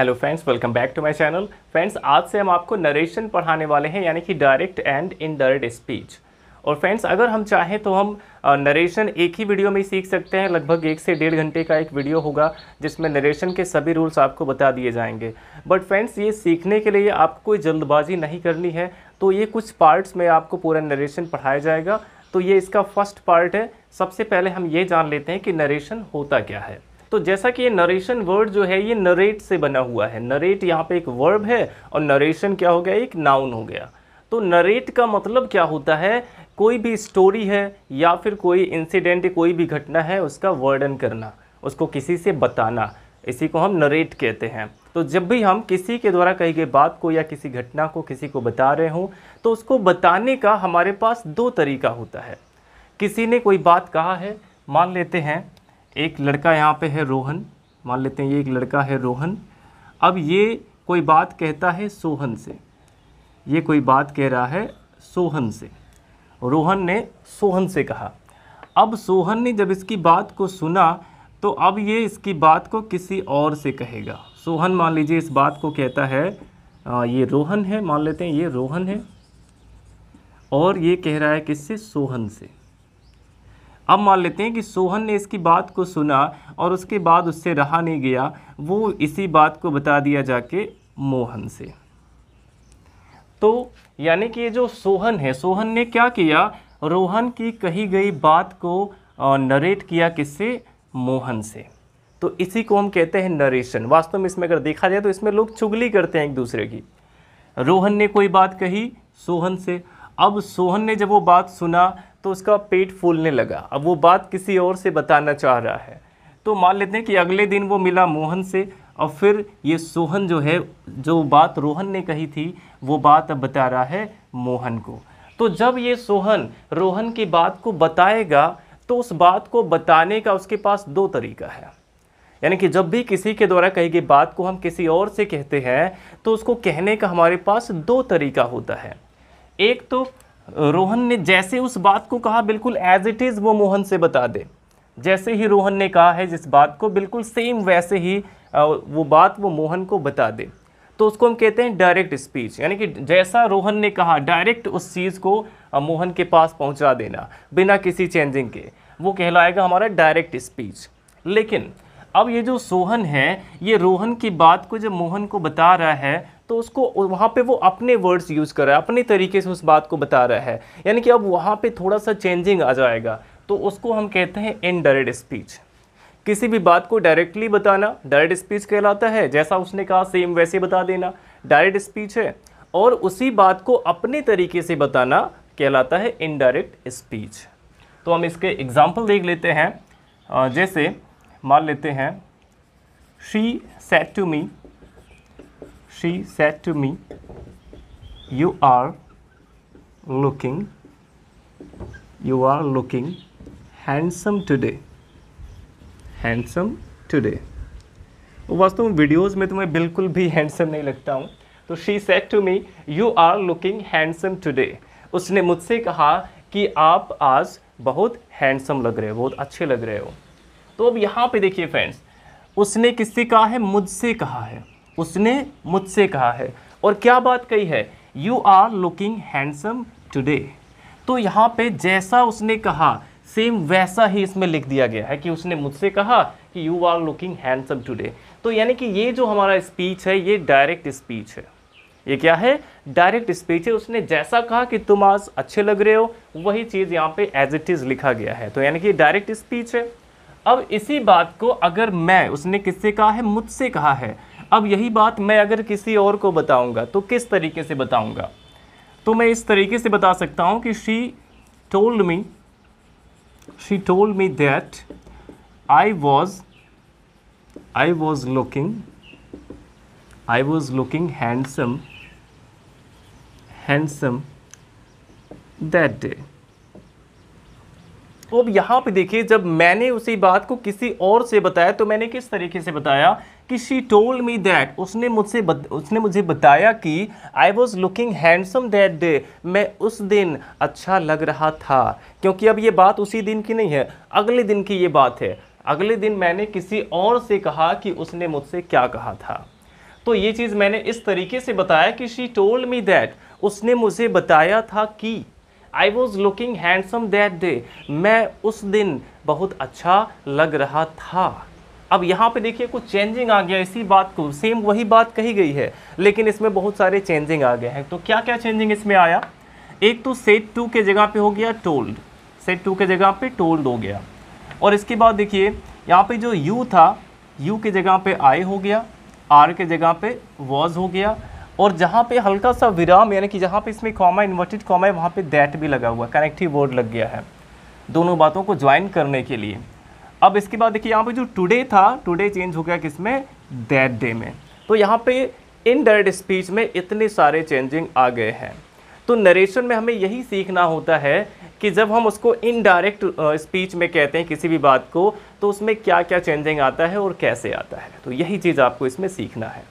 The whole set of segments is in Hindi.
Hello friends welcome back to my channel friends आज से हम आपको नरेशन पढ़ाने वाले हैं यानी कि डायरेक्ट एंड इनडायरेक्ट स्पीच और फ्रेंड्स अगर हम चाहें तो हम नरेशन एक ही वीडियो में सीख सकते हैं लगभग एक से डेढ़ घंटे का एक वीडियो होगा जिसमें नरेशन के सभी रूल्स आपको बता दिए जाएंगे बट फ्रेंड्स ये सीखने के लिए आपको कोई जल्दबाजी नहीं करनी है तो ये कुछ पार्ट्स में आपको पूरा नरेशन पढ़ाया जाएगा तो ये इसका फर्स्ट पार्ट है सबसे पहले हम ये जान लेते हैं कि नरेशन होता क्या है तो जैसा कि ये नरेशन वर्ड जो है ये नरेट से बना हुआ है नरेट यहाँ पे एक वर्ब है और नरेशन क्या हो गया एक नाउन हो गया तो नरेट का मतलब क्या होता है कोई भी स्टोरी है या फिर कोई इंसिडेंट कोई भी घटना है उसका वर्णन करना उसको किसी से बताना इसी को हम नरेट कहते हैं तो जब भी हम किसी के द्वारा कही गई बात को या किसी घटना को किसी को बता रहे हों तो उसको बताने का हमारे पास दो तरीका होता है किसी ने कोई बात कहा है मान लेते हैं एक लड़का यहाँ पे है रोहन मान लेते हैं ये एक लड़का है रोहन अब ये कोई बात कहता है सोहन से ये कोई बात कह रहा है सोहन से रोहन ने सोहन से कहा अब सोहन ने जब इसकी बात को सुना तो अब ये इसकी बात को किसी और से कहेगा सोहन मान लीजिए इस बात को कहता है आ, ये रोहन है मान लेते हैं ये रोहन है और ये कह रहा है किससे सोहन से अब मान लेते हैं कि सोहन ने इसकी बात को सुना और उसके बाद उससे रहा नहीं गया वो इसी बात को बता दिया जाके मोहन से तो यानी कि ये जो सोहन है सोहन ने क्या किया रोहन की कही गई बात को नरेट किया किससे मोहन से तो इसी को हम कहते हैं नरेशन वास्तव में इसमें अगर देखा जाए तो इसमें लोग चुगली करते हैं एक दूसरे की रोहन ने कोई बात कही सोहन से अब सोहन ने जब वो बात सुना तो उसका पेट फूलने लगा अब वो बात किसी और से बताना चाह रहा है तो मान लेते हैं कि अगले दिन वो मिला मोहन से और फिर ये सोहन जो है जो बात रोहन ने कही थी वो बात अब बता रहा है मोहन को तो जब ये सोहन रोहन की बात को बताएगा तो उस बात को बताने का उसके पास दो तरीका है यानी कि जब भी किसी के द्वारा कही गई बात को हम किसी और से कहते हैं तो उसको कहने का हमारे पास दो तरीका होता है एक तो रोहन ने जैसे उस बात को कहा बिल्कुल एज इट इज़ वो मोहन से बता दे जैसे ही रोहन ने कहा है जिस बात को बिल्कुल सेम वैसे ही वो बात वो मोहन को बता दे तो उसको हम कहते हैं डायरेक्ट स्पीच यानी कि जैसा रोहन ने कहा डायरेक्ट उस चीज़ को मोहन के पास पहुंचा देना बिना किसी चेंजिंग के वो कहलाएगा हमारा डायरेक्ट स्पीच लेकिन अब ये जो सोहन है ये रोहन की बात को जब मोहन को बता रहा है तो उसको वहाँ पे वो अपने वर्ड्स यूज़ कर रहा है अपने तरीके से उस बात को बता रहा है यानी कि अब वहाँ पे थोड़ा सा चेंजिंग आ जाएगा तो उसको हम कहते हैं इनडायरेक्ट स्पीच किसी भी बात को डायरेक्टली बताना डायरेक्ट स्पीच कहलाता है जैसा उसने कहा सेम वैसे बता देना डायरेक्ट स्पीच है और उसी बात को अपने तरीके से बताना कहलाता है इनडायरेक्ट स्पीच तो हम इसके एग्ज़ाम्पल देख लेते हैं जैसे मान लेते हैं she said to me she said to me, You are looking, you are looking handsome today. Handsome today. वास्तव में वीडियोज़ में तुम्हें तो बिल्कुल भी हैंडसम नहीं लगता हूँ तो she said to me you are looking handsome today उसने मुझसे कहा कि आप आज बहुत हैंडसम लग रहे हो बहुत अच्छे लग रहे हो तो अब यहाँ पे देखिए फ्रेंड्स उसने किससे कहा है मुझसे कहा है उसने मुझसे कहा है और क्या बात कही है you are looking handsome today तो यहाँ पे जैसा उसने कहा सेम वैसा ही इसमें लिख दिया गया है कि उसने मुझसे कहा कि you are looking handsome today तो यानी कि ये जो हमारा स्पीच है ये डायरेक्ट स्पीच है ये क्या है डायरेक्ट स्पीच है उसने जैसा कहा कि तुम आज अच्छे लग रहे हो वही चीज़ यहाँ पे एज इट इज़ लिखा गया है तो यानी कि डायरेक्ट स्पीच है अब इसी बात को अगर मैं उसने किससे कहा है मुझसे कहा है अब यही बात मैं अगर किसी और को बताऊंगा तो किस तरीके से बताऊंगा तो मैं इस तरीके से बता सकता हूं कि she told me she told me that I was I was looking I was looking handsome handsome that day अब यहां पे देखिए जब मैंने उसी बात को किसी और से बताया तो मैंने किस तरीके से बताया कि शी टोल्ड मी दैट उसने मुझसे बत, उसने मुझे बताया कि I was looking handsome that day मैं उस दिन अच्छा लग रहा था क्योंकि अब ये बात उसी दिन की नहीं है अगले दिन की ये बात है अगले दिन मैंने किसी और से कहा कि उसने मुझसे क्या कहा था तो ये चीज़ मैंने इस तरीके से बताया कि शी टोल्ड मी दैट उसने मुझे बताया था कि I was looking handsome that day मैं उस दिन बहुत अच्छा लग रहा था अब यहाँ पे देखिए कुछ चेंजिंग आ गया इसी बात को सेम वही बात कही गई है लेकिन इसमें बहुत सारे चेंजिंग आ गए हैं तो क्या क्या चेंजिंग इसमें आया एक तो सेट टू के जगह पे हो गया टोल्ड सेट टू के जगह पे टोल्ड हो गया और इसके बाद देखिए यहाँ पे जो यू था यू के जगह पे आई हो गया आर के जगह पे वॉज हो गया और जहाँ पे हल्का सा विराम यानी कि जहाँ पे इसमें कॉमा इन्वर्टेड कॉमा है वहाँ पे दैट भी लगा हुआ कनेक्टिव वर्ड लग गया है दोनों बातों को ज्वाइन करने के लिए अब इसके बाद देखिए यहाँ पे जो टुडे था टुडे चेंज हो गया किस में दैट डे में तो यहाँ पे इन दैट स्पीच में इतने सारे चेंजिंग आ गए हैं तो नरेशन में हमें यही सीखना होता है कि जब हम उसको इनडायरेक्ट स्पीच में कहते हैं किसी भी बात को तो उसमें क्या क्या चेंजिंग आता है और कैसे आता है तो यही चीज़ आपको इसमें सीखना है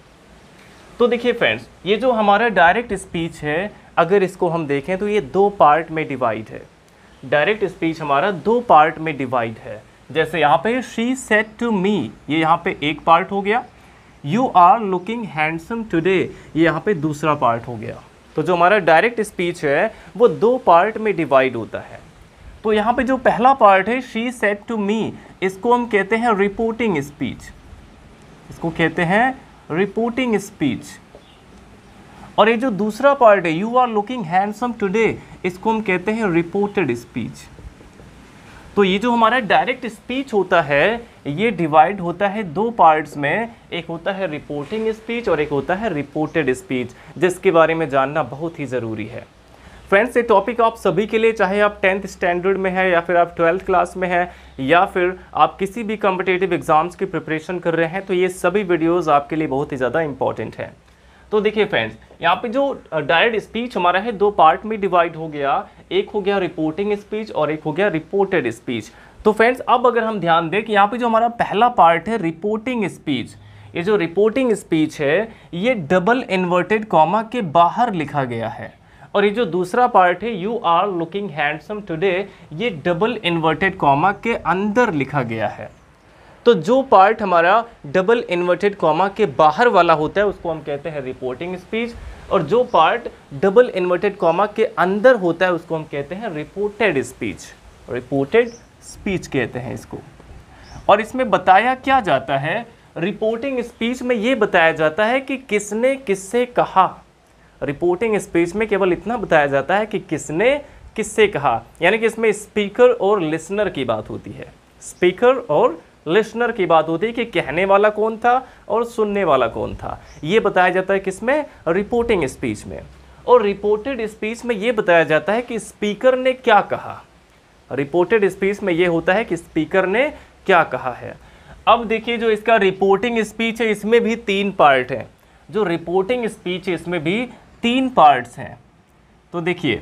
तो देखिए फ्रेंड्स ये जो हमारा डायरेक्ट स्पीच है अगर इसको हम देखें तो ये दो पार्ट में डिवाइड है डायरेक्ट स्पीच हमारा दो पार्ट में डिवाइड है जैसे यहाँ पे शी सेट टू मी ये यहाँ पे एक पार्ट हो गया you are looking handsome today ये यहाँ पे दूसरा पार्ट हो गया तो जो हमारा डायरेक्ट स्पीच है वो दो पार्ट में डिवाइड होता है तो यहाँ पे जो पहला पार्ट है शी सेट टू मी इसको हम कहते हैं रिपोर्टिंग स्पीच इसको कहते हैं रिपोर्टिंग स्पीच और ये जो दूसरा पार्ट है you are looking handsome today इसको हम कहते हैं रिपोर्टेड स्पीच तो ये जो हमारा डायरेक्ट स्पीच होता है ये डिवाइड होता है दो पार्ट्स में एक होता है रिपोर्टिंग स्पीच और एक होता है रिपोर्टेड स्पीच जिसके बारे में जानना बहुत ही ज़रूरी है फ्रेंड्स ये टॉपिक आप सभी के लिए चाहे आप टेंथ स्टैंडर्ड में है या फिर आप ट्वेल्थ क्लास में है या फिर आप किसी भी कॉम्पिटेटिव एग्ज़ाम्स की प्रिपरेशन कर रहे हैं तो ये सभी वीडियोज़ आपके लिए बहुत ही ज़्यादा इंपॉर्टेंट हैं तो देखिए फ्रेंड्स यहाँ पे जो डायरेक्ट स्पीच हमारा है दो पार्ट में डिवाइड हो गया एक हो गया रिपोर्टिंग स्पीच और एक हो गया रिपोर्टेड स्पीच तो फ्रेंड्स अब अगर हम ध्यान दें कि यहाँ पे जो हमारा पहला पार्ट है रिपोर्टिंग स्पीच ये जो रिपोर्टिंग स्पीच है ये डबल इन्वर्टेड कॉमा के बाहर लिखा गया है और ये जो दूसरा पार्ट है you are looking handsome today ये डबल इन्वर्टेड कॉमा के अंदर लिखा गया है तो जो पार्ट हमारा डबल इन्वर्टेड कॉमा के बाहर वाला होता है उसको हम कहते हैं रिपोर्टिंग स्पीच और जो पार्ट डबल इन्वर्टेड कॉमा के अंदर होता है उसको हम कहते हैं रिपोर्टेड स्पीच रिपोर्टेड स्पीच कहते हैं इसको और इसमें बताया क्या जाता है रिपोर्टिंग स्पीच में ये बताया जाता है कि किसने किससे कहा रिपोर्टिंग स्पीच में केवल इतना बताया जाता है कि किसने किससे कहा यानी कि इसमें स्पीकर और लिसनर की बात होती है स्पीकर और लिस्नर की बात होती है कि कहने वाला कौन था और सुनने वाला कौन था ये बताया जाता है किसमें रिपोर्टिंग स्पीच में और रिपोर्टेड स्पीच में ये बताया जाता है कि स्पीकर ने क्या कहा रिपोर्टेड स्पीच में ये होता है कि स्पीकर ने क्या कहा है अब देखिए जो इसका रिपोर्टिंग स्पीच है इसमें भी तीन पार्ट हैं जो रिपोर्टिंग स्पीच है इसमें भी तीन पार्ट्स हैं तो देखिए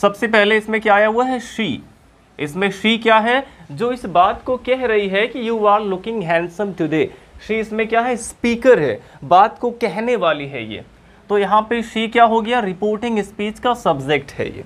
सबसे पहले इसमें क्या आया हुआ है शी इसमें शी क्या है जो इस बात को कह रही है कि you are looking handsome today she इसमें क्या है स्पीकर है बात को कहने वाली है ये तो यहाँ पे शी क्या हो गया रिपोर्टिंग स्पीच का सब्जेक्ट है ये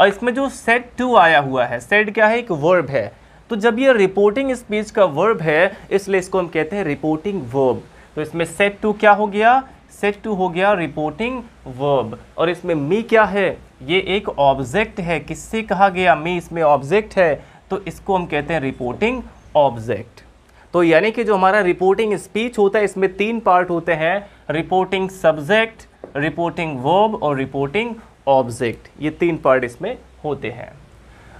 और इसमें जो सेट टू आया हुआ है सेट क्या है एक वर्ब है तो जब ये रिपोर्टिंग स्पीच का वर्ब है इसलिए इसको हम कहते हैं रिपोर्टिंग वर्ब तो इसमें सेट टू क्या हो गया सेट टू हो गया रिपोर्टिंग वर्ब और इसमें मी क्या है ये एक ऑब्जेक्ट है किससे कहा गया मी इसमें ऑब्जेक्ट है तो इसको हम कहते हैं रिपोर्टिंग ऑब्जेक्ट तो यानी कि जो हमारा रिपोर्टिंग स्पीच होता है इसमें तीन पार्ट होते हैं रिपोर्टिंग सब्जेक्ट रिपोर्टिंग वर्ब और रिपोर्टिंग ऑब्जेक्ट ये तीन पार्ट इसमें होते हैं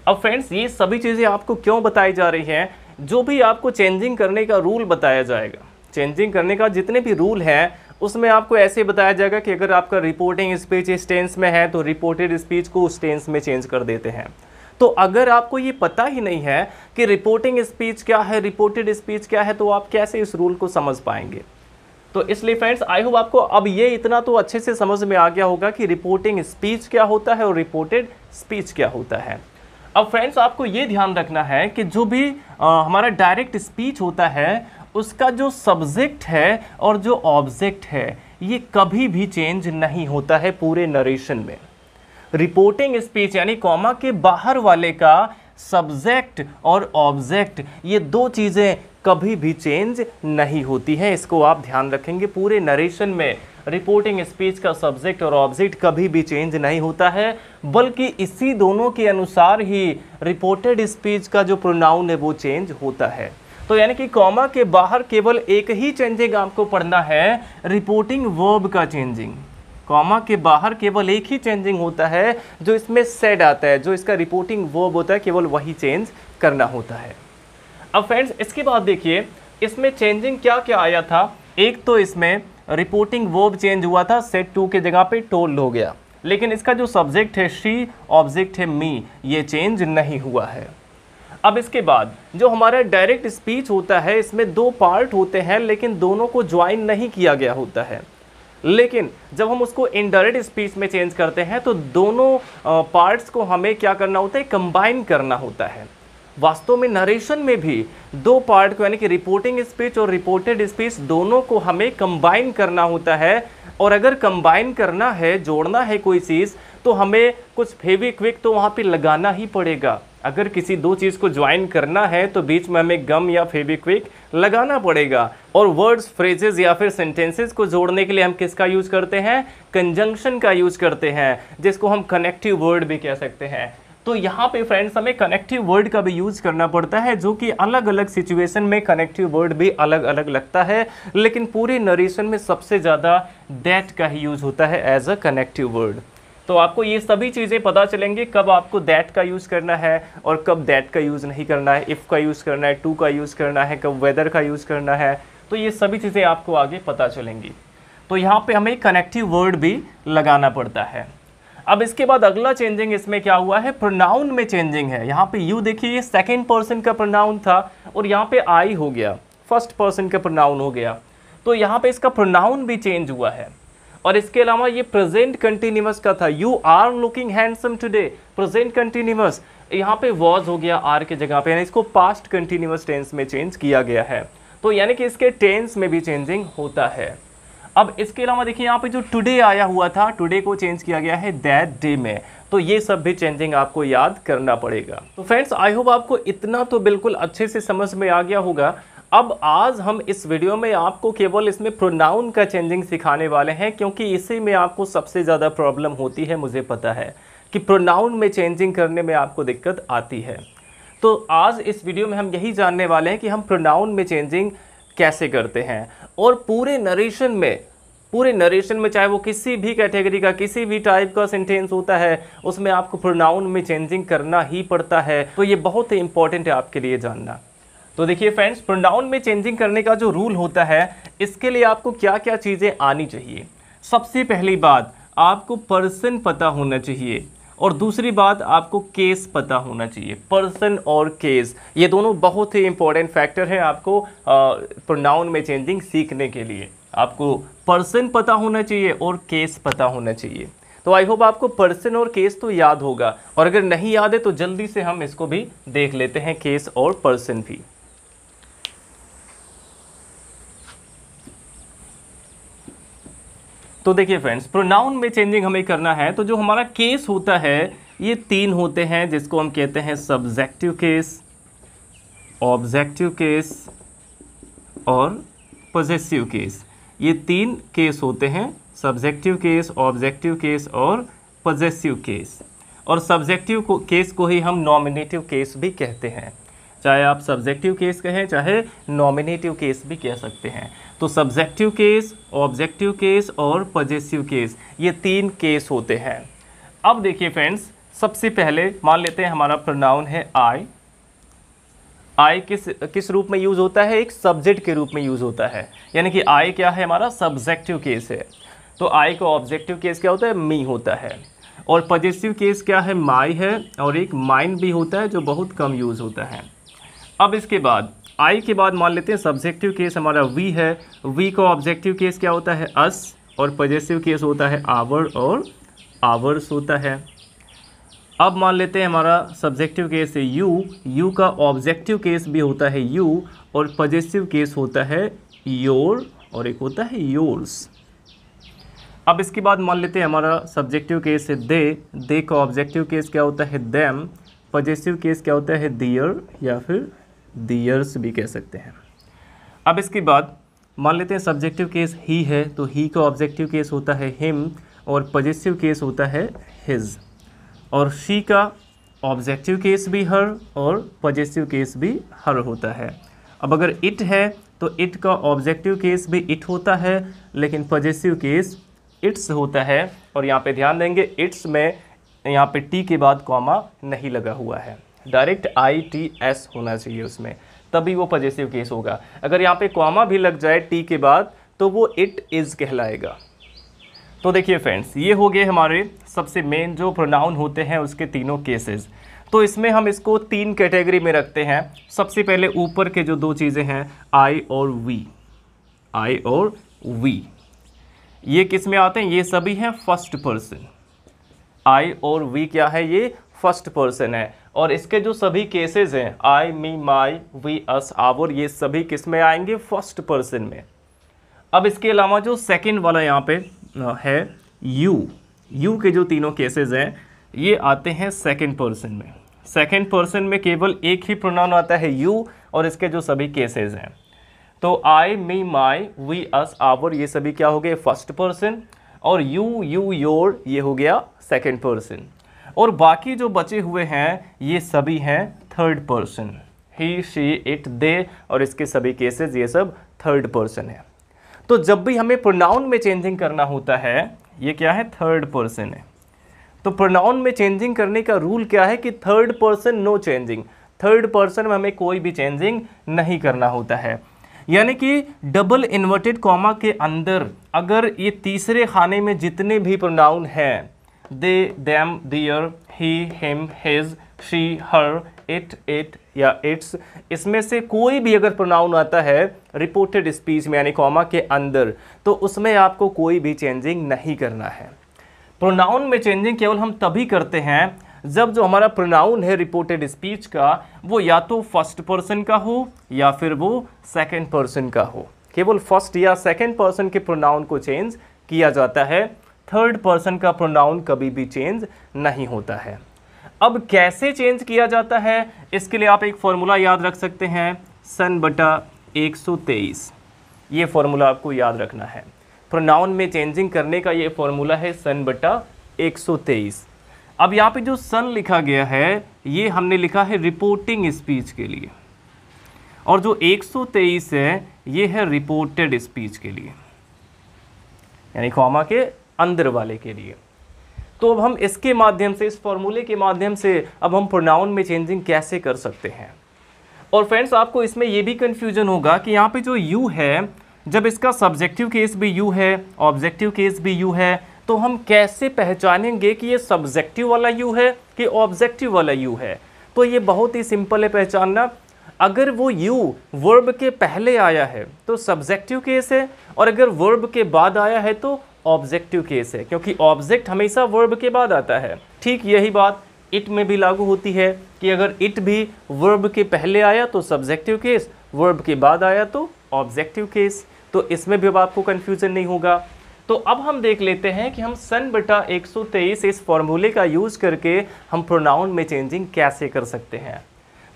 अब फ्रेंड्स ये सभी चीज़ें आपको क्यों बताई जा रही हैं जो भी आपको चेंजिंग करने का रूल बताया जाएगा चेंजिंग करने का जितने भी रूल हैं उसमें आपको ऐसे बताया जाएगा कि अगर आपका रिपोर्टिंग स्पीच इस टेंस में है तो रिपोर्टेड स्पीच को उस टेंस में चेंज कर देते हैं तो अगर आपको ये पता ही नहीं है कि रिपोर्टिंग स्पीच क्या है रिपोर्टेड स्पीच क्या है तो आप कैसे इस रूल को समझ पाएंगे तो इसलिए फ्रेंड्स आई होप आपको अब ये इतना तो अच्छे से समझ में आ गया होगा कि रिपोर्टिंग स्पीच क्या होता है और रिपोर्टेड स्पीच क्या होता है अब फ्रेंड्स आपको ये ध्यान रखना है कि जो भी आ, हमारा डायरेक्ट स्पीच होता है उसका जो सब्जेक्ट है और जो ऑब्जेक्ट है ये कभी भी चेंज नहीं होता है पूरे नरेशन में रिपोर्टिंग स्पीच यानी कॉमा के बाहर वाले का सब्जेक्ट और ऑब्जेक्ट ये दो चीज़ें कभी भी चेंज नहीं होती हैं इसको आप ध्यान रखेंगे पूरे नरेशन में रिपोर्टिंग स्पीच का सब्जेक्ट और ऑब्जेक्ट कभी भी चेंज नहीं होता है बल्कि इसी दोनों के अनुसार ही रिपोर्टेड स्पीच का जो प्रोनाउन है वो चेंज होता है तो यानी कि कॉमा के बाहर केवल एक ही चेंजिंग आपको पढ़ना है रिपोर्टिंग वर्ब का चेंजिंग कॉमा के बाहर केवल एक ही चेंजिंग होता है जो इसमें सेड आता है जो इसका रिपोर्टिंग वर्ब होता है केवल वही चेंज करना होता है अब फ्रेंड्स इसके बाद देखिए इसमें चेंजिंग क्या क्या आया था एक तो इसमें रिपोर्टिंग वर्ब चेंज हुआ था सेट टू के जगह पे टोल्ड हो गया लेकिन इसका जो सब्जेक्ट है शी ऑब्जेक्ट है मी ये चेंज नहीं हुआ है अब इसके बाद जो हमारा डायरेक्ट स्पीच होता है इसमें दो पार्ट होते हैं लेकिन दोनों को ज्वाइन नहीं किया गया होता है लेकिन जब हम उसको इनडायरेक्ट स्पीच में चेंज करते हैं तो दोनों पार्ट्स को हमें क्या करना होता है कंबाइन करना होता है वास्तव में नरेशन में भी दो पार्ट को यानी कि रिपोर्टिंग स्पीच और रिपोर्टेड स्पीच दोनों को हमें कंबाइन करना होता है और अगर कंबाइन करना है जोड़ना है कोई चीज़ तो हमें कुछ फेवी क्विक तो वहाँ पे लगाना ही पड़ेगा अगर किसी दो चीज़ को ज्वाइन करना है तो बीच में हमें गम या फेविक्विक लगाना पड़ेगा और वर्ड्स फ्रेजेज या फिर सेंटेंसेस को जोड़ने के लिए हम किसका यूज़ करते हैं कंजंक्शन का यूज़ करते हैं जिसको हम कनेक्टिव वर्ड भी कह सकते हैं तो यहाँ पे फ्रेंड्स हमें कनेक्टिव वर्ड का भी यूज करना पड़ता है जो कि अलग अलग सिचुएशन में कनेक्टिव वर्ड भी अलग अलग लगता है लेकिन पूरे नरेशन में सबसे ज़्यादा दैट का ही यूज होता है एज अ कनेक्टिव वर्ड तो आपको ये सभी चीज़ें पता चलेंगे कब आपको दैट का यूज़ करना है और कब दैट का यूज़ नहीं करना है इफ़ का यूज़ करना है टू का यूज़ करना है कब वेदर का यूज़ करना है तो ये सभी चीज़ें आपको आगे पता चलेंगी तो यहाँ पे हमें कनेक्टिव वर्ड भी लगाना पड़ता है अब इसके बाद अगला चेंजिंग इसमें क्या हुआ है प्रोनाउन में चेंजिंग है यहाँ पे यू देखिए ये सेकेंड पर्सन का प्रोनाउन था और यहाँ पे आई हो गया फर्स्ट पर्सन का प्रोनाउन हो गया तो यहाँ पे इसका प्रोनाउन भी चेंज हुआ है और इसके अलावा ये प्रेजेंट कंटिन्यूस का था you are looking handsome today present continuous यहाँ पे वॉज हो गया आर के जगह पे यानी इसको पास्ट कंटिन्यूस टेंस में चेंज किया गया है तो यानी कि इसके टेंस में भी चेंजिंग होता है अब इसके अलावा देखिए यहाँ पे जो टुडे आया हुआ था टुडे को चेंज किया गया है दैट डे में तो ये सब भी चेंजिंग आपको याद करना पड़ेगा तो फ्रेंड्स आई होप आपको इतना तो बिल्कुल अच्छे से समझ में आ गया होगा अब आज हम इस वीडियो में आपको केवल इसमें प्रोनाउन का चेंजिंग सिखाने वाले हैं क्योंकि इसी में आपको सबसे ज़्यादा प्रॉब्लम होती है मुझे पता है कि प्रोनाउन में चेंजिंग करने में आपको दिक्कत आती है तो आज इस वीडियो में हम यही जानने वाले हैं कि हम प्रोनाउन में चेंजिंग कैसे करते हैं और पूरे नरेशन में पूरे नरेशन में चाहे वो किसी भी कैटेगरी का किसी भी टाइप का सेंटेंस होता है उसमें आपको प्रोनाउन में चेंजिंग करना ही पड़ता है तो ये बहुत ही इंपॉर्टेंट है आपके लिए जानना तो देखिए फ्रेंड्स प्रोनाउन में चेंजिंग करने का जो रूल होता है इसके लिए आपको क्या क्या चीज़ें आनी चाहिए सबसे पहली बात आपको पर्सन पता होना चाहिए और दूसरी बात आपको केस पता होना चाहिए पर्सन और केस ये दोनों बहुत ही इंपॉर्टेंट फैक्टर है आपको प्रोनाउन में चेंजिंग सीखने के लिए आपको पर्सन पता होना चाहिए और केस पता होना चाहिए तो आई होप आपको पर्सन और केस तो याद होगा और अगर नहीं याद है तो जल्दी से हम इसको भी देख लेते हैं केस और पर्सन भी तो देखिए फ्रेंड्स प्रोनाउन में चेंजिंग हमें करना है तो जो हमारा केस होता है ये तीन होते हैं जिसको हम कहते हैं सब्जेक्टिव केस ऑब्जेक्टिव केस और पॉजेसिव केस ये तीन केस होते हैं सब्जेक्टिव केस ऑब्जेक्टिव केस और पॉजिटिव केस और सब्जेक्टिव केस को ही हम नॉमिनेटिव केस भी कहते हैं चाहे आप सब्जेक्टिव केस कहें चाहे नॉमिनेटिव केस भी कह सकते हैं तो सब्जेक्टिव केस ऑब्जेक्टिव केस और पजेसिव केस ये तीन केस होते हैं अब देखिए फ्रेंड्स सबसे पहले मान लेते हैं हमारा प्रोनाउन है आई आई किस किस रूप में यूज़ होता है एक सब्जेक्ट के रूप में यूज़ होता है यानी कि आई क्या है हमारा सब्जेक्टिव केस है तो आई का ऑब्जेक्टिव केस क्या होता है मी होता है और पजेसिव केस क्या है माई है और एक माइंड भी होता है जो बहुत कम यूज़ होता है अब इसके बाद आई के बाद मान लेते हैं सब्जेक्टिव केस हमारा वी है वी का ऑब्जेक्टिव केस क्या होता है अस और पजेसिव केस होता है आवर और आवर्स होता है अब मान लेते हैं हमारा सब्जेक्टिव केस है यू यू का ऑब्जेक्टिव केस भी होता है यू और पजेसिव केस होता है योर और एक होता है योर्स अब इसके बाद मान लेते हैं हमारा सब्जेक्टिव केस है दे दे का ऑब्जेक्टिव केस क्या होता है दैम पजेसिव केस क्या होता है दियर या फिर दियर्स भी कह सकते हैं अब इसके बाद मान लेते हैं सब्जेक्टिव केस ही है तो ही का ऑब्जेक्टिव केस होता है हिम और पॉजिटिव केस होता है हिज और शी का ऑब्जेक्टिव केस भी हर और पॉजिटिव केस भी हर होता है अब अगर इट है तो इट का ऑब्जेक्टिव केस भी इट होता है लेकिन पॉजिटिव केस इट्स होता है और यहाँ पे ध्यान देंगे इट्स में यहाँ पे टी के बाद कॉमा नहीं लगा हुआ है डायरेक्ट आई टी एस होना चाहिए उसमें तभी वो पजेसिव केस होगा अगर यहाँ पे कॉमा भी लग जाए टी के बाद तो वो इट इज़ कहलाएगा तो देखिए फ्रेंड्स ये हो गए हमारे सबसे मेन जो प्रोनाउन होते हैं उसके तीनों केसेस तो इसमें हम इसको तीन कैटेगरी में रखते हैं सबसे पहले ऊपर के जो दो चीज़ें हैं आई और वी आई और वी ये किस में आते हैं ये सभी हैं फर्स्ट पर्सन आई और वी क्या है ये फर्स्ट पर्सन है और इसके जो सभी केसेस हैं आई मी माई वी अस आवर ये सभी किस में आएंगे फर्स्ट पर्सन में अब इसके अलावा जो सेकंड वाला यहाँ पे है यू यू के जो तीनों केसेस हैं ये आते हैं सेकंड पर्सन में सेकंड पर्सन में केवल एक ही प्रोनाउन आता है यू और इसके जो सभी केसेस हैं तो आई मी माई वी अस आवर ये सभी क्या हो गए फर्स्ट पर्सन और यू यू योर ये हो गया सेकेंड पर्सन और बाकी जो बचे हुए हैं ये सभी हैं third person he she it they और इसके सभी केसेस ये सब थर्ड पर्सन है तो जब भी हमें प्रोनाउन में चेंजिंग करना होता है ये क्या है थर्ड पर्सन है तो प्रोनाउन में चेंजिंग करने का रूल क्या है कि third person no changing third person में हमें कोई भी चेंजिंग नहीं करना होता है यानी कि डबल इन्वर्टेड कॉमा के अंदर अगर ये तीसरे खाने में जितने भी प्रोनाउन हैं they them their he him his she her it it या इट्स इसमें से कोई भी अगर प्रोनाउन आता है रिपोर्टेड स्पीच में यानी कॉमा के अंदर तो उसमें आपको कोई भी चेंजिंग नहीं करना है प्रोनाउन में चेंजिंग केवल हम तभी करते हैं जब जो हमारा प्रोनाउन है रिपोर्टेड स्पीच का वो या तो फर्स्ट पर्सन का हो या फिर वो सेकेंड पर्सन का हो केवल फर्स्ट या सेकेंड पर्सन के प्रोनाउन को चेंज किया जाता है थर्ड पर्सन का प्रोनाउन कभी भी चेंज नहीं होता है अब कैसे चेंज किया जाता है इसके लिए आप एक फॉर्मूला याद रख सकते हैं सन बटा 123 ये फॉर्मूला आपको याद रखना है प्रोनाउन में चेंजिंग करने का ये फॉर्मूला है सन बटा 123 अब यहाँ पे जो सन लिखा गया है ये हमने लिखा है रिपोर्टिंग स्पीच के लिए और जो 123 है ये है रिपोर्टेड स्पीच के लिए यानी कॉमा के अंदर वाले के लिए तो अब हम इसके माध्यम से इस फॉर्मूले के माध्यम से अब हम प्रोनाउन में चेंजिंग कैसे कर सकते हैं और फ्रेंड्स आपको इसमें यह भी कन्फ्यूजन होगा कि यहाँ पे जो यू है जब इसका सब्जेक्टिव केस भी यू है ऑब्जेक्टिव केस भी यू है तो हम कैसे पहचानेंगे कि ये सब्जेक्टिव वाला यू है कि ऑब्जेक्टिव वाला यू है तो ये बहुत ही सिंपल है पहचानना अगर वो यू वर्ब के पहले आया है तो सब्जेक्टिव केस है और अगर वर्ब के बाद आया है तो ऑब्जेक्टिव केस है क्योंकि ऑब्जेक्ट हमेशा वर्ब के बाद आता है ठीक यही बात इट में भी लागू होती है कि अगर इट भी वर्ब के पहले आया तो सब्जेक्टिव केस वर्ब के बाद आया तो ऑब्जेक्टिव केस तो इसमें भी अब आपको कन्फ्यूज़न नहीं होगा तो अब हम देख लेते हैं कि हम सन बटा 123 इस फॉर्मूले का यूज़ करके हम प्रोनाउन में चेंजिंग कैसे कर सकते हैं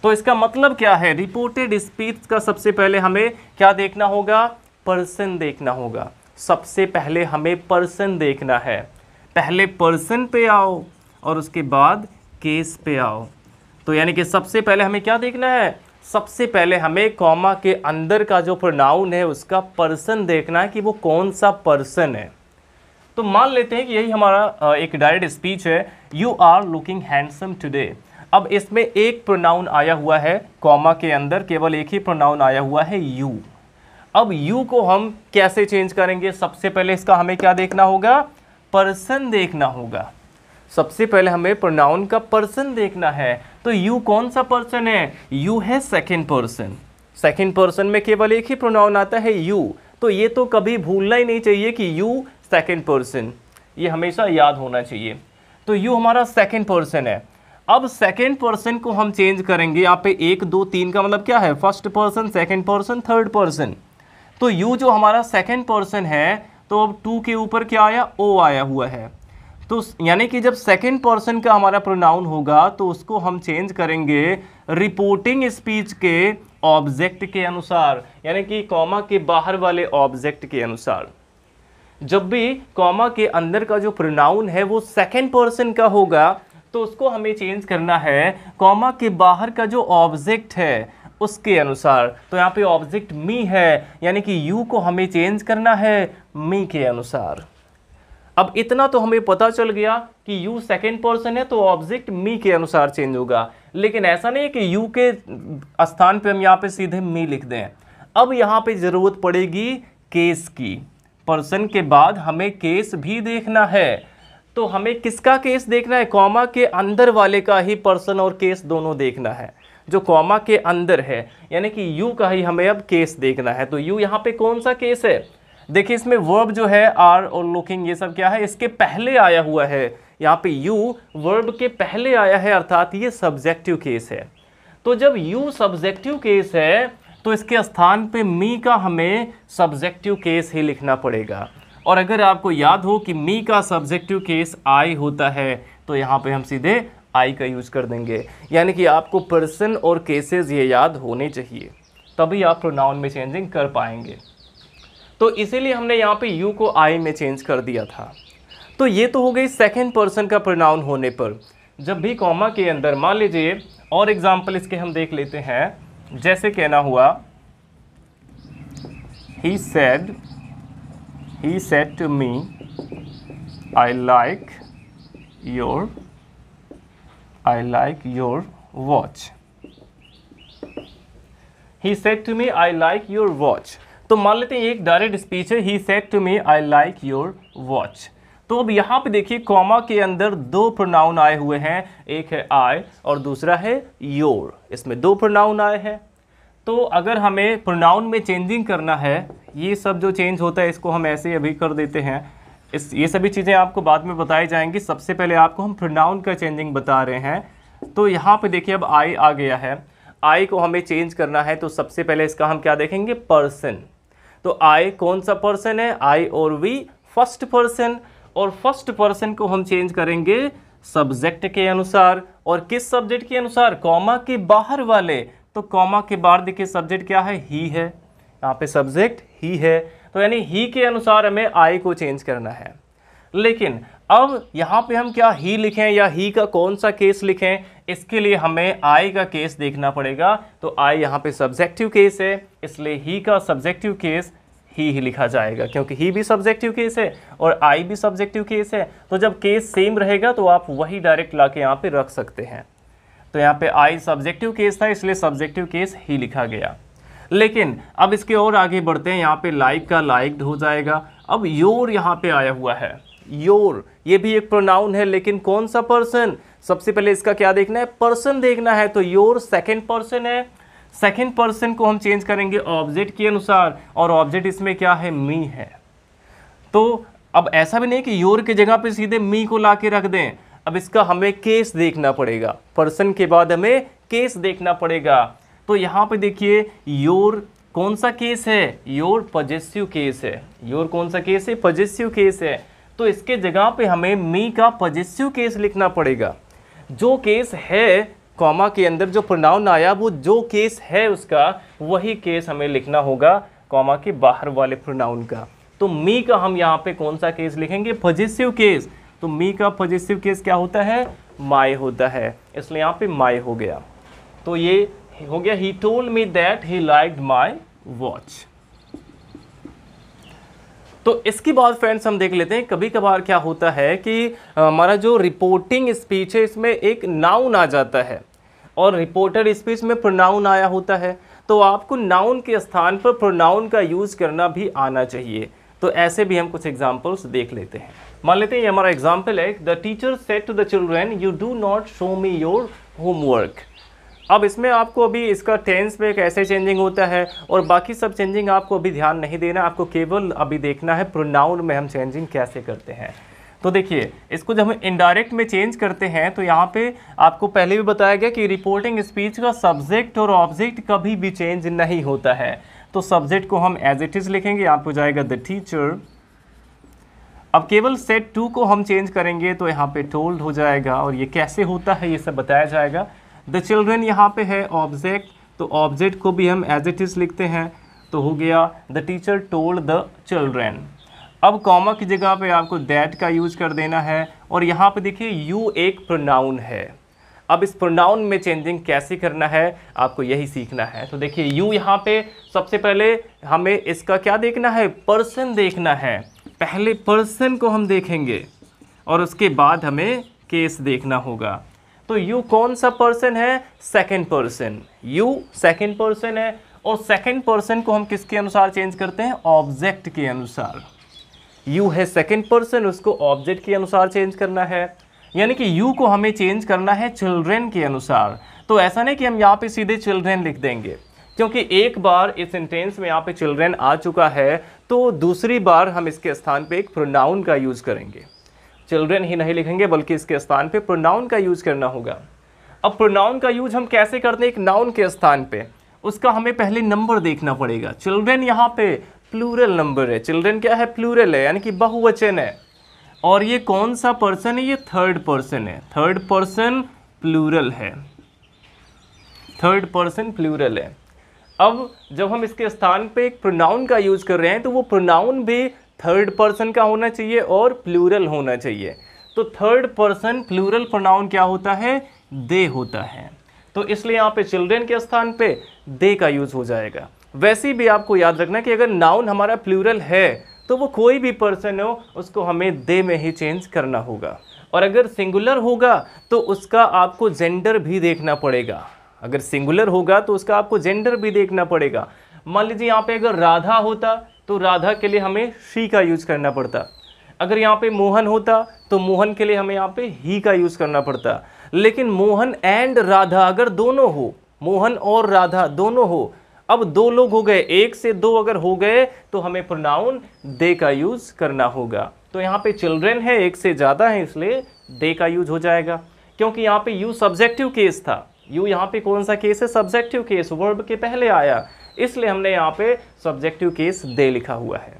तो इसका मतलब क्या है रिपोर्टेड स्पीच का सबसे पहले हमें क्या देखना होगा पर्सन देखना होगा सबसे पहले हमें पर्सन देखना है पहले पर्सन पे आओ और उसके बाद केस पे आओ तो यानी कि सबसे पहले हमें क्या देखना है सबसे पहले हमें कॉमा के अंदर का जो प्रोनाउन है उसका पर्सन देखना है कि वो कौन सा पर्सन है तो मान लेते हैं कि यही हमारा एक डायरेक्ट स्पीच है you are looking handsome today अब इसमें एक प्रोनाउन आया हुआ है कॉमा के अंदर केवल एक ही प्रोनाउन आया हुआ है यू अब u को हम कैसे चेंज करेंगे सबसे पहले इसका हमें क्या देखना होगा पर्सन देखना होगा सबसे पहले हमें प्रोनाउन का पर्सन देखना है तो यू कौन सा पर्सन है यू है सेकेंड पर्सन सेकेंड पर्सन में केवल एक ही प्रोनाउन आता है यू तो ये तो कभी भूलना ही नहीं चाहिए कि यू सेकेंड पर्सन ये हमेशा याद होना चाहिए तो यू हमारा सेकेंड पर्सन है अब सेकेंड पर्सन को हम चेंज करेंगे यहाँ पे एक दो तीन का मतलब क्या है first person second person third person तो यू जो हमारा सेकेंड पर्सन है तो अब टू के ऊपर क्या आया ओ आया हुआ है तो यानी कि जब सेकेंड पर्सन का हमारा प्रोनाउन होगा तो उसको हम चेंज करेंगे रिपोर्टिंग स्पीच के ऑब्जेक्ट के अनुसार यानी कि कॉमा के बाहर वाले ऑब्जेक्ट के अनुसार जब भी कॉमा के अंदर का जो प्रोनाउन है वो सेकेंड पर्सन का होगा तो उसको हमें चेंज करना है कॉमा के बाहर का जो ऑब्जेक्ट है उसके अनुसार तो यहाँ पे ऑब्जेक्ट मी है यानी कि यू को हमें चेंज करना है मी के अनुसार अब इतना तो हमें पता चल गया कि यू सेकेंड पर्सन है तो ऑब्जेक्ट मी के अनुसार चेंज होगा लेकिन ऐसा नहीं है कि यू के स्थान पे हम यहाँ पे सीधे मी लिख दें अब यहाँ पे ज़रूरत पड़ेगी केस की पर्सन के बाद हमें केस भी देखना है तो हमें किसका केस देखना है कॉमा के अंदर वाले का ही पर्सन और केस दोनों देखना है जो कॉमा के अंदर है यानी कि यू का ही हमें अब केस देखना है तो यू यहाँ पे कौन सा केस है देखिए इसमें वर्ब जो है आर और लुकिंग ये सब क्या है इसके पहले आया हुआ है यहाँ पे यू वर्ब के पहले आया है अर्थात ये सब्जेक्टिव केस है तो जब यू सब्जेक्टिव केस है तो इसके स्थान पे मी का हमें सब्जेक्टिव केस ही लिखना पड़ेगा और अगर आपको याद हो कि मी का सब्जेक्टिव केस आई होता है तो यहाँ पे हम सीधे आई का यूज़ कर देंगे यानी कि आपको पर्सन और केसेस ये याद होने चाहिए तभी आप प्रोनाउन में चेंजिंग कर पाएंगे तो इसीलिए हमने यहाँ पे यू को आई में चेंज कर दिया था तो ये तो हो गई सेकेंड पर्सन का प्रोनाउन होने पर जब भी कॉमा के अंदर मान लीजिए और एग्जाम्पल इसके हम देख लेते हैं जैसे कहना हुआ he said he said to me I like your I like your watch. He said to me, I like your watch. तो मान लेते हैं एक डायरेक्ट स्पीच है he said to me I like your watch तो अब यहाँ पे देखिए कॉमा के अंदर दो प्रोनाउन आए हुए हैं एक है आई और दूसरा है योर इसमें दो प्रोनाउन आए हैं तो अगर हमें प्रोनाउन में चेंजिंग करना है ये सब जो चेंज होता है इसको हम ऐसे अभी कर देते हैं इस ये सभी चीज़ें आपको बाद में बताई जाएंगी सबसे पहले आपको हम प्रोनाउन का चेंजिंग बता रहे हैं तो यहाँ पे देखिए अब आई आ गया है आई को हमें चेंज करना है तो सबसे पहले इसका हम क्या देखेंगे पर्सन तो आई कौन सा पर्सन है आई और वी फर्स्ट पर्सन और फर्स्ट पर्सन को हम चेंज करेंगे सब्जेक्ट के अनुसार और किस सब्जेक्ट के अनुसार कॉमा के बाहर वाले तो कॉमा के बाहर देखिए सब्जेक्ट क्या है ही है यहाँ पे सब्जेक्ट ही है तो यानी ही के अनुसार हमें आई को चेंज करना है लेकिन अब यहाँ पे हम क्या ही लिखें या ही का कौन सा केस लिखें इसके लिए हमें आई का केस देखना पड़ेगा तो आई यहाँ पे सब्जेक्टिव केस है इसलिए ही का सब्जेक्टिव केस ही ही लिखा जाएगा क्योंकि ही भी सब्जेक्टिव केस है और आई भी सब्जेक्टिव केस है तो जब केस सेम रहेगा तो आप वही डायरेक्ट ला के यहाँ पर रख सकते हैं तो यहाँ पे आई सब्जेक्टिव केस था इसलिए सब्जेक्टिव केस ही लिखा गया लेकिन अब इसके और आगे बढ़ते हैं यहाँ पे लाइक का लाइक्ड हो जाएगा अब योर यहाँ पे आया हुआ है योर ये भी एक प्रोनाउन है लेकिन कौन सा पर्सन सबसे पहले इसका क्या देखना है पर्सन देखना है तो योर सेकेंड पर्सन है सेकेंड पर्सन को हम चेंज करेंगे ऑब्जेक्ट के अनुसार और ऑब्जेक्ट इसमें क्या है मी है तो अब ऐसा भी नहीं कि योर की जगह पे सीधे मी को ला के रख दें अब इसका हमें केस देखना पड़ेगा पर्सन के बाद हमें केस देखना पड़ेगा तो यहाँ पे देखिए योर कौन सा केस है योर पजेसिव केस है योर कौन सा केस है पजेसिव केस है तो इसके जगह पे हमें मी का पजेसिव केस लिखना पड़ेगा जो केस है कॉमा के अंदर जो प्रोनाउन आया वो जो केस है उसका वही केस हमें लिखना होगा कॉमा के बाहर वाले प्रोनाउन का तो मी का हम यहाँ पे कौन सा केस लिखेंगे पजेसिव केस तो मी का पजेसिव केस क्या होता है माए होता है इसलिए यहाँ पे माए हो गया तो ये हो गया he told me that he like my watch तो इसके बाद फ्रेंड्स हम देख लेते हैं कभी कभार क्या होता है कि हमारा जो रिपोर्टिंग स्पीच है इसमें एक नाउन आ जाता है और रिपोर्टर स्पीच में प्रोनाउन आया होता है तो आपको नाउन के स्थान पर प्रोनाउन का यूज़ करना भी आना चाहिए तो ऐसे भी हम कुछ एग्जाम्पल्स देख लेते हैं मान लेते हैं ये हमारा एग्जाम्पल है the teacher said to the children you do not show me your homework अब इसमें आपको अभी इसका टेंस में कैसे चेंजिंग होता है और बाकी सब चेंजिंग आपको अभी ध्यान नहीं देना आपको केवल अभी देखना है प्रोनाउन में हम चेंजिंग कैसे करते हैं तो देखिए इसको जब हम इनडायरेक्ट में चेंज करते हैं तो यहाँ पे आपको पहले भी बताया गया कि रिपोर्टिंग स्पीच का सब्जेक्ट और ऑब्जेक्ट कभी भी चेंज नहीं होता है तो सब्जेक्ट को हम एज इट इज़ लिखेंगे यहाँ पर जाएगा द टीचर अब केवल सेट टू को हम चेंज करेंगे तो यहाँ पे टोल्ड हो जाएगा और ये कैसे होता है ये सब बताया जाएगा द चिल्ड्रेन यहाँ पे है ऑब्जेक्ट तो ऑब्जेक्ट को भी हम एज इट इज़ लिखते हैं तो हो गया the teacher told the children अब कॉमा की जगह पे आपको दैट का यूज कर देना है और यहाँ पे देखिए यू एक प्रोनाउन है अब इस प्रोनाउन में चेंजिंग कैसे करना है आपको यही सीखना है तो देखिए यू यहाँ पे सबसे पहले हमें इसका क्या देखना है पर्सन देखना है पहले पर्सन को हम देखेंगे और उसके बाद हमें केस देखना होगा तो यू कौन सा पर्सन है second person you second person है और सेकेंड पर्सन को हम किसके अनुसार चेंज करते हैं ऑब्जेक्ट के अनुसार यू है सेकेंड पर्सन उसको ऑब्जेक्ट के अनुसार चेंज करना है यानी कि यू को हमें चेंज करना है चिल्ड्रेन के अनुसार तो ऐसा नहीं कि हम यहाँ पे सीधे चिल्ड्रेन लिख देंगे क्योंकि एक बार इस सेंटेंस में यहाँ पे चिल्ड्रेन आ चुका है तो दूसरी बार हम इसके स्थान पे एक प्रोनाउन का यूज़ करेंगे चिल्ड्रेन ही नहीं लिखेंगे बल्कि इसके स्थान पे प्रोनाउन का यूज करना होगा अब प्रोनाउन का यूज हम कैसे करते हैं एक नाउन के स्थान पे उसका हमें पहले नंबर देखना पड़ेगा चिल्ड्रेन यहाँ पे प्लूरल नंबर है चिल्ड्रेन क्या है प्लूरल है यानी कि बहुवचन है और ये कौन सा पर्सन है ये थर्ड पर्सन है थर्ड पर्सन प्लूरल है थर्ड पर्सन प्लूरल है अब जब हम इसके स्थान पे एक प्रोनाउन का यूज़ कर रहे हैं तो वो प्रोनाउन भी थर्ड पर्सन का होना चाहिए और प्लूरल होना चाहिए तो थर्ड पर्सन प्लूरल प्रोनाउन क्या होता है दे होता है तो इसलिए यहाँ पे चिल्ड्रेन के स्थान पे दे का यूज़ हो जाएगा वैसे भी आपको याद रखना कि अगर नाउन हमारा प्लूरल है तो वो कोई भी पर्सन हो उसको हमें दे में ही चेंज करना होगा और अगर सिंगुलर होगा तो उसका आपको जेंडर भी देखना पड़ेगा अगर सिंगुलर होगा तो उसका आपको जेंडर भी देखना पड़ेगा मान लीजिए यहाँ पे अगर राधा होता तो राधा के लिए हमें शी का यूज करना पड़ता अगर यहाँ पे मोहन होता तो मोहन के लिए हमें यहाँ पे ही का यूज करना पड़ता लेकिन मोहन एंड राधा अगर दोनों हो मोहन और राधा दोनों हो अब दो लोग हो गए एक से दो अगर हो गए तो हमें प्रोनाउन दे का यूज़ करना होगा तो यहाँ पे चिल्ड्रेन है एक से ज़्यादा है इसलिए दे का यूज हो जाएगा क्योंकि यहाँ पे यू सब्जेक्टिव केस था यू यहाँ पे कौन सा केस है सब्जेक्टिव केस वर्ब के पहले आया इसलिए हमने यहाँ पे सब्जेक्टिव केस दे लिखा हुआ है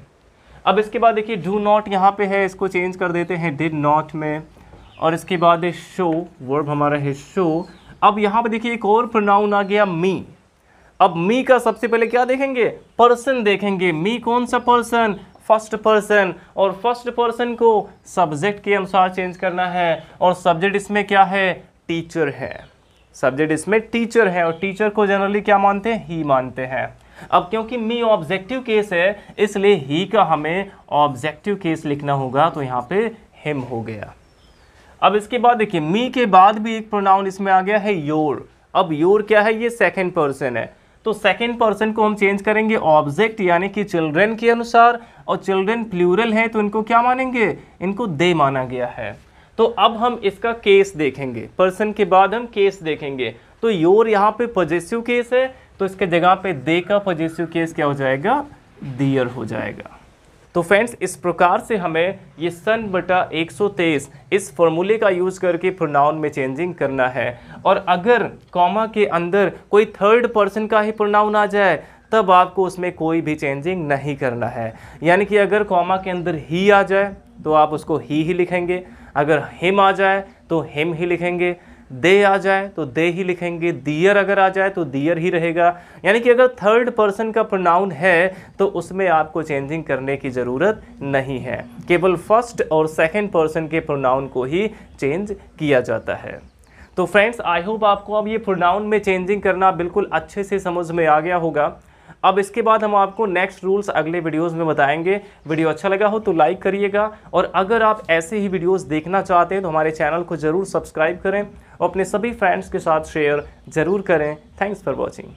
अब इसके बाद देखिए डू नॉट यहाँ पे है इसको चेंज कर देते हैं डिड नॉट में और इसके बाद है शो वर्ब हमारा है शो अब यहाँ पे देखिए एक और प्रोनाउन आ गया मी अब मी का सबसे पहले क्या देखेंगे पर्सन देखेंगे मी कौन सा पर्सन फर्स्ट पर्सन और फर्स्ट पर्सन को सब्जेक्ट के अनुसार चेंज करना है और सब्जेक्ट इसमें क्या है टीचर है सब्जेक्ट इसमें टीचर है और टीचर को जनरली क्या मानते हैं ही मानते हैं अब क्योंकि मी ऑब्जेक्टिव केस है इसलिए ही का हमें ऑब्जेक्टिव केस लिखना होगा तो यहाँ पे हिम हो गया अब इसके बाद देखिए मी के बाद भी एक प्रोनाउन इसमें आ गया है योर अब योर क्या है ये सेकेंड पर्सन है तो सेकेंड पर्सन को हम चेंज करेंगे ऑब्जेक्ट यानी कि चिल्ड्रेन के अनुसार और चिल्ड्रेन प्लूरल हैं तो इनको क्या मानेंगे इनको दे माना गया है तो अब हम इसका केस देखेंगे पर्सन के बाद हम केस देखेंगे तो योर यहाँ पे पॉजिटिव केस है तो इसके जगह पे दे का पॉजिटिव केस क्या हो जाएगा दियर हो जाएगा तो फ्रेंड्स इस प्रकार से हमें ये सन बटा 123 इस फॉर्मूले का यूज़ करके प्रोनाउन में चेंजिंग करना है और अगर कॉमा के अंदर कोई थर्ड पर्सन का ही प्रोनाउन आ जाए तब आपको उसमें कोई भी चेंजिंग नहीं करना है यानी कि अगर कॉमा के अंदर ही आ जाए तो आप उसको ही ही लिखेंगे अगर हिम आ जाए तो हिम ही लिखेंगे दे आ जाए तो दे ही लिखेंगे दियर अगर आ जाए तो दियर ही रहेगा यानी कि अगर थर्ड पर्सन का प्रोनाउन है तो उसमें आपको चेंजिंग करने की ज़रूरत नहीं है केवल फर्स्ट और सेकंड पर्सन के प्रोनाउन को ही चेंज किया जाता है तो फ्रेंड्स आई होप आपको अब ये प्रोनाउन में चेंजिंग करना बिल्कुल अच्छे से समझ में आ गया होगा अब इसके बाद हम आपको नेक्स्ट रूल्स अगले वीडियोज़ में बताएंगे वीडियो अच्छा लगा हो तो लाइक करिएगा और अगर आप ऐसे ही वीडियोज़ देखना चाहते हैं तो हमारे चैनल को ज़रूर सब्सक्राइब करें और अपने सभी फ्रेंड्स के साथ शेयर ज़रूर करें थैंक्स फॉर वॉचिंग